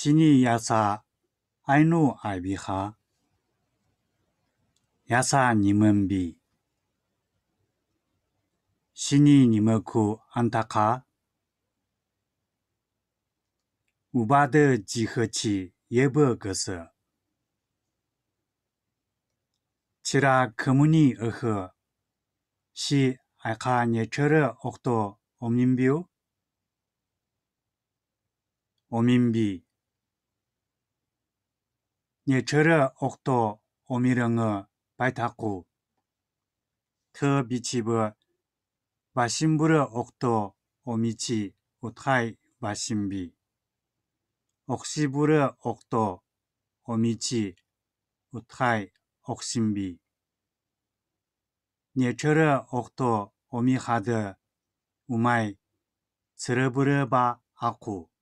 신이 야사 아이누 알비하 야사 님은비 신이 님은쿠 안타카 우바드 지허치 예버거스 치라 그문이 어허 시 알카 예처르 옥도 오민비오 오민비 네 저러 옥도 오미령어 바이타쿠 그 미치버 마신부르 옥도 오미치 우타이 마신비 옥시부르 옥도 오미치 우타이 옥신비 네처르 옥도 오미하드 우마이 스르브르바 아쿠